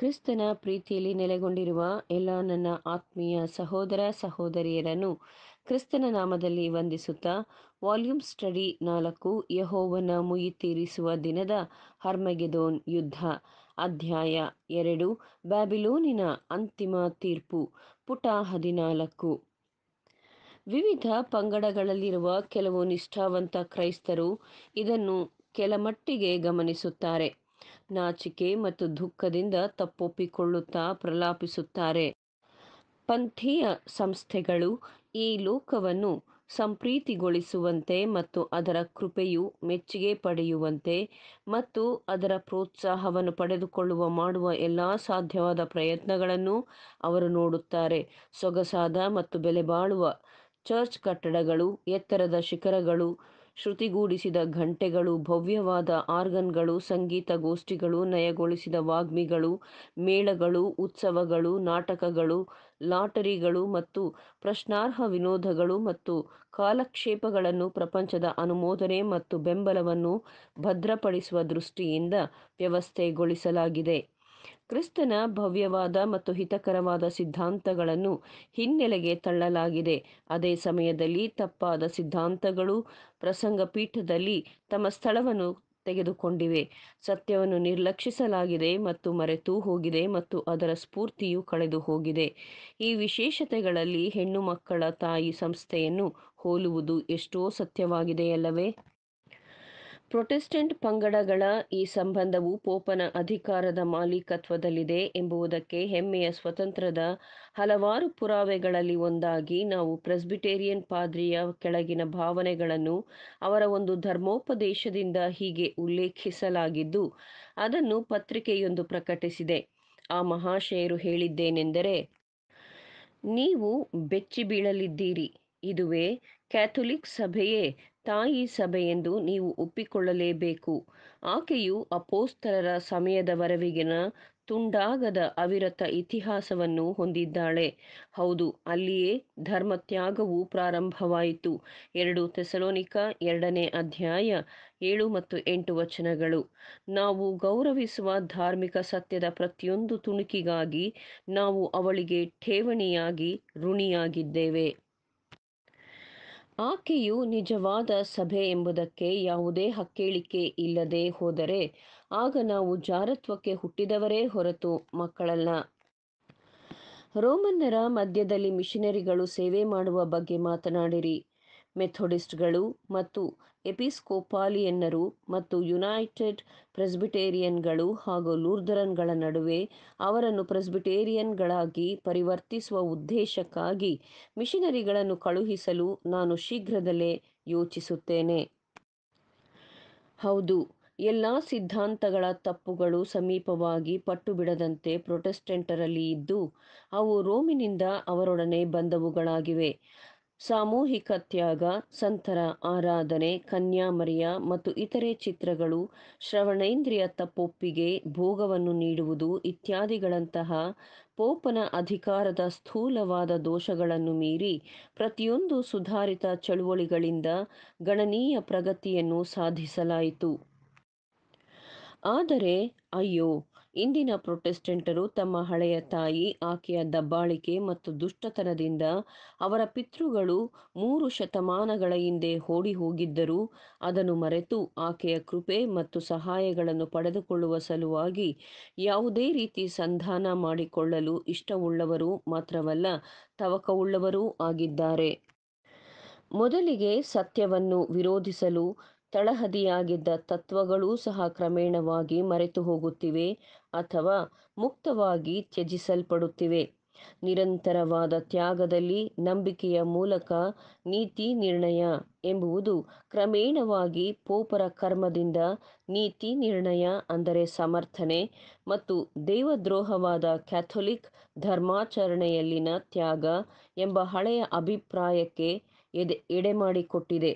ಕ್ರಿಸ್ತನ ಪ್ರೀತಿಯಲ್ಲಿ ನೆಲೆಗೊಂಡಿರುವ ಎಲ್ಲ ನನ್ನ ಆತ್ಮೀಯ ಸಹೋದರ ಸಹೋದರಿಯರನ್ನು ಕ್ರಿಸ್ತನ ನಾಮದಲ್ಲಿ ವಂದಿಸುತ್ತಾ ವಾಲ್ಯೂಮ್ ಸ್ಟಡಿ ನಾಲ್ಕು ಯಹೋವನ ಮುಯಿ ತೀರಿಸುವ ದಿನದ ಹರ್ಮಗೆದೋನ್ ಯುದ್ಧ ಅಧ್ಯಾಯ ಎರಡು ಬ್ಯಾಬಿಲೋನಿನ ಅಂತಿಮ ತೀರ್ಪು ಪುಟ ಹದಿನಾಲ್ಕು ವಿವಿಧ ಪಂಗಡಗಳಲ್ಲಿರುವ ಕೆಲವು ನಿಷ್ಠಾವಂತ ಕ್ರೈಸ್ತರು ಇದನ್ನು ಕೆಲಮಟ್ಟಿಗೆ ಗಮನಿಸುತ್ತಾರೆ ನಾಚಿಕೆ ಮತ್ತು ದುಃಖದಿಂದ ತಪ್ಪೊಪ್ಪಿಕೊಳ್ಳುತ್ತಾ ಪ್ರಲಾಪಿಸುತ್ತಾರೆ ಪಂಥೀಯ ಸಂಸ್ಥೆಗಳು ಈ ಲೋಕವನ್ನು ಸಂಪ್ರೀತಿಗೊಳಿಸುವಂತೆ ಮತ್ತು ಅದರ ಕೃಪೆಯು ಮೆಚ್ಚುಗೆ ಪಡೆಯುವಂತೆ ಮತ್ತು ಅದರ ಪ್ರೋತ್ಸಾಹವನ್ನು ಪಡೆದುಕೊಳ್ಳುವ ಮಾಡುವ ಎಲ್ಲ ಸಾಧ್ಯವಾದ ಪ್ರಯತ್ನಗಳನ್ನು ಅವರು ನೋಡುತ್ತಾರೆ ಸೊಗಸಾದ ಮತ್ತು ಬೆಲೆಬಾಳುವ ಚರ್ಚ್ ಕಟ್ಟಡಗಳು ಎತ್ತರದ ಶಿಖರಗಳು ಶ್ರುತಿಗೂಡಿಸಿದ ಘಂಟೆಗಳು ಭವ್ಯವಾದ ಆರ್ಗನ್ಗಳು ಸಂಗೀತ ಗೋಷ್ಠಿಗಳು ನಯಗೊಳಿಸಿದ ವಾಗ್ಮಿಗಳು ಮೇಳಗಳು ಉತ್ಸವಗಳು ನಾಟಕಗಳು ಲಾಟರಿಗಳು ಮತ್ತು ಪ್ರಶ್ನಾರ್ಹ ವಿನೋದಗಳು ಮತ್ತು ಕಾಲಕ್ಷೇಪಗಳನ್ನು ಪ್ರಪಂಚದ ಅನುಮೋದನೆ ಮತ್ತು ಬೆಂಬಲವನ್ನು ಭದ್ರಪಡಿಸುವ ದೃಷ್ಟಿಯಿಂದ ವ್ಯವಸ್ಥೆಗೊಳಿಸಲಾಗಿದೆ ಕ್ರಿಸ್ತನ ಭವ್ಯವಾದ ಮತ್ತು ಹಿತಕರವಾದ ಸಿದ್ಧಾಂತಗಳನ್ನು ಹಿನ್ನೆಲೆಗೆ ತಳ್ಳಲಾಗಿದೆ ಅದೇ ಸಮಯದಲ್ಲಿ ತಪ್ಪಾದ ಸಿದ್ಧಾಂತಗಳು ಪ್ರಸಂಗ ಪೀಠದಲ್ಲಿ ತಮ್ಮ ಸ್ಥಳವನ್ನು ತೆಗೆದುಕೊಂಡಿವೆ ಸತ್ಯವನ್ನು ನಿರ್ಲಕ್ಷಿಸಲಾಗಿದೆ ಮತ್ತು ಮರೆತು ಹೋಗಿದೆ ಮತ್ತು ಅದರ ಸ್ಫೂರ್ತಿಯು ಕಳೆದು ಹೋಗಿದೆ ಈ ವಿಶೇಷತೆಗಳಲ್ಲಿ ಹೆಣ್ಣು ಮಕ್ಕಳ ತಾಯಿ ಸಂಸ್ಥೆಯನ್ನು ಹೋಲುವುದು ಎಷ್ಟೋ ಸತ್ಯವಾಗಿದೆಯಲ್ಲವೇ ಪ್ರೊಟೆಸ್ಟೆಂಟ್ ಪಂಗಡಗಳ ಈ ಸಂಬಂಧವು ಪೋಪನ ಅಧಿಕಾರದ ಮಾಲೀಕತ್ವದಲ್ಲಿದೆ ಎಂಬುದಕ್ಕೆ ಹೆಮ್ಮೆಯ ಸ್ವತಂತ್ರದ ಹಲವಾರು ಪುರಾವೆಗಳಲ್ಲಿ ಒಂದಾಗಿ ನಾವು ಪ್ರೆಸ್ಬಿಟೇರಿಯನ್ ಪಾದ್ರಿಯ ಕೆಳಗಿನ ಭಾವನೆಗಳನ್ನು ಅವರ ಒಂದು ಧರ್ಮೋಪದೇಶದಿಂದ ಹೀಗೆ ಉಲ್ಲೇಖಿಸಲಾಗಿದ್ದು ಅದನ್ನು ಪತ್ರಿಕೆಯೊಂದು ಪ್ರಕಟಿಸಿದೆ ಆ ಮಹಾಶಯರು ಹೇಳಿದ್ದೇನೆಂದರೆ ನೀವು ಬೆಚ್ಚಿ ಬೀಳಲಿದ್ದೀರಿ ಇದುವೇ ಕ್ಯಾಥೊಲಿಕ್ ಸಭೆಯೇ ತಾಯಿ ಸಭೆಯೆಂದು ನೀವು ಒಪ್ಪಿಕೊಳ್ಳಲೇಬೇಕು ಆಕೆಯು ಅಪೋಸ್ತರರ ಸಮಯದ ವರವಿಗಿನ ತುಂಡಾಗದ ಅವಿರತ ಇತಿಹಾಸವನ್ನು ಹೊಂದಿದ್ದಾಳೆ ಹೌದು ಅಲ್ಲಿಯೇ ಧರ್ಮತ್ಯಾಗವು ಪ್ರಾರಂಭವಾಯಿತು ಎರಡು ತೆಸಲೋನಿಕ ಎರಡನೇ ಅಧ್ಯಾಯ ಏಳು ಮತ್ತು ಎಂಟು ವಚನಗಳು ನಾವು ಗೌರವಿಸುವ ಧಾರ್ಮಿಕ ಸತ್ಯದ ಪ್ರತಿಯೊಂದು ತುಣುಕಿಗಾಗಿ ನಾವು ಅವಳಿಗೆ ಠೇವಣಿಯಾಗಿ ಋಣಿಯಾಗಿದ್ದೇವೆ ಆಕೆಯು ನಿಜವಾದ ಸಭೆ ಎಂಬುದಕ್ಕೆ ಯಾವುದೇ ಹಕ್ಕೇಳಿಕೆ ಇಲ್ಲದೆ ಹೋದರೆ ಆಗ ನಾವು ಜಾರತ್ವಕ್ಕೆ ಹುಟ್ಟಿದವರೇ ಹೊರತು ಮಕ್ಕಳಲ್ಲ ರೋಮನ್ನರ ಮಧ್ಯದಲ್ಲಿ ಮಿಷನರಿಗಳು ಸೇವೆ ಮಾಡುವ ಬಗ್ಗೆ ಮಾತನಾಡಿರಿ ಮೆಥೊಡಿಸ್ಟ್ಗಳು ಮತ್ತು ಎಪಿಸ್ಕೋಪಾಲಿಯನ್ನರು ಮತ್ತು ಯುನೈಟೆಡ್ ಪ್ರೆಸ್ಬಿಟೇರಿಯನ್ಗಳು ಹಾಗೂ ಲೂರ್ದರನ್ಗಳ ನಡುವೆ ಅವರನ್ನು ಪ್ರೆಸ್ಬಿಟೇರಿಯನ್ಗಳಾಗಿ ಪರಿವರ್ತಿಸುವ ಉದ್ದೇಶಕ್ಕಾಗಿ ಮಿಷನರಿಗಳನ್ನು ಕಳುಹಿಸಲು ನಾನು ಶೀಘ್ರದಲ್ಲೇ ಯೋಚಿಸುತ್ತೇನೆ ಹೌದು ಎಲ್ಲ ಸಿದ್ಧಾಂತಗಳ ತಪ್ಪುಗಳು ಸಮೀಪವಾಗಿ ಪಟ್ಟು ಬಿಡದಂತೆ ಪ್ರೊಟೆಸ್ಟೆಂಟರಲ್ಲಿ ಇದ್ದು ಅವು ರೋಮಿನಿಂದ ಅವರೊಡನೆ ಬಂದವುಗಳಾಗಿವೆ ಸಾಮೂಹಿಕ ತ್ಯಾಗ ಸಂತರ ಆರಾಧನೆ ಕನ್ಯಾಮರಿಯ ಮತ್ತು ಇತರೆ ಚಿತ್ರಗಳು ಶ್ರವಣೇಂದ್ರಿಯ ತಪ್ಪೊಪ್ಪಿಗೆ ಭೋಗವನ್ನು ನೀಡುವುದು ಇತ್ಯಾದಿಗಳಂತಹ ಪೋಪನ ಅಧಿಕಾರದ ಸ್ಥೂಲವಾದ ದೋಷಗಳನ್ನು ಮೀರಿ ಪ್ರತಿಯೊಂದು ಸುಧಾರಿತ ಚಳುವಳಿಗಳಿಂದ ಗಣನೀಯ ಪ್ರಗತಿಯನ್ನು ಸಾಧಿಸಲಾಯಿತು ಆದರೆ ಅಯ್ಯೋ ಇಂದಿನ ಪ್ರೊಟೆಸ್ಟೆಂಟರು ತಮ್ಮ ಹಳೆಯ ತಾಯಿ ಆಕೆಯ ದಬ್ಬಾಳಿಕೆ ಮತ್ತು ದುಷ್ಟತನದಿಂದ ಅವರ ಪಿತೃಗಳು ಮೂರು ಶತಮಾನಗಳ ಹಿಂದೆ ಓಡಿ ಹೋಗಿದ್ದರೂ ಅದನ್ನು ಮರೆತು ಆಕೆಯ ಕೃಪೆ ಮತ್ತು ಸಹಾಯಗಳನ್ನು ಪಡೆದುಕೊಳ್ಳುವ ಸಲುವಾಗಿ ಯಾವುದೇ ರೀತಿ ಸಂಧಾನ ಮಾಡಿಕೊಳ್ಳಲು ಇಷ್ಟವುಳ್ಳವರು ಮಾತ್ರವಲ್ಲ ತವಕವುಳ್ಳವರೂ ಆಗಿದ್ದಾರೆ ಮೊದಲಿಗೆ ಸತ್ಯವನ್ನು ವಿರೋಧಿಸಲು ತಳಹದಿಯಾಗಿದ್ದ ತತ್ವಗಳೂ ಸಹ ಕ್ರಮೇಣವಾಗಿ ಮರೆತು ಹೋಗುತ್ತಿವೆ ಅಥವಾ ಮುಕ್ತವಾಗಿ ತ್ಯಜಿಸಲ್ಪಡುತ್ತಿವೆ ನಿರಂತರವಾದ ತ್ಯಾಗದಲ್ಲಿ ನಂಬಿಕೆಯ ಮೂಲಕ ನೀತಿ ನಿರ್ಣಯ ಎಂಬುವುದು ಕ್ರಮೇಣವಾಗಿ ಪೋಪರ ಕರ್ಮದಿಂದ ನೀತಿ ನಿರ್ಣಯ ಅಂದರೆ ಸಮರ್ಥನೆ ಮತ್ತು ದೇವದ್ರೋಹವಾದ ಕ್ಯಾಥೊಲಿಕ್ ಧರ್ಮಾಚರಣೆಯಲ್ಲಿನ ತ್ಯಾಗ ಎಂಬ ಹಳೆಯ ಅಭಿಪ್ರಾಯಕ್ಕೆ ಎದೆ ಎಡೆಮಾಡಿಕೊಟ್ಟಿದೆ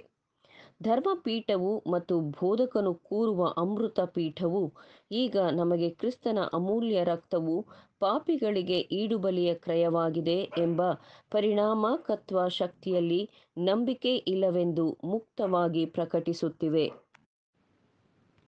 ಧರ್ಮಪೀಠವು ಮತ್ತು ಬೋಧಕನು ಕೂರುವ ಅಮೃತ ಪೀಠವು ಈಗ ನಮಗೆ ಕ್ರಿಸ್ತನ ಅಮೂಲ್ಯ ರಕ್ತವು ಪಾಪಿಗಳಿಗೆ ಈಡುಬಲಿಯ ಕ್ರಯವಾಗಿದೆ ಎಂಬ ಪರಿಣಾಮಕತ್ವ ಶಕ್ತಿಯಲ್ಲಿ ನಂಬಿಕೆ ಇಲ್ಲವೆಂದು ಮುಕ್ತವಾಗಿ ಪ್ರಕಟಿಸುತ್ತಿವೆ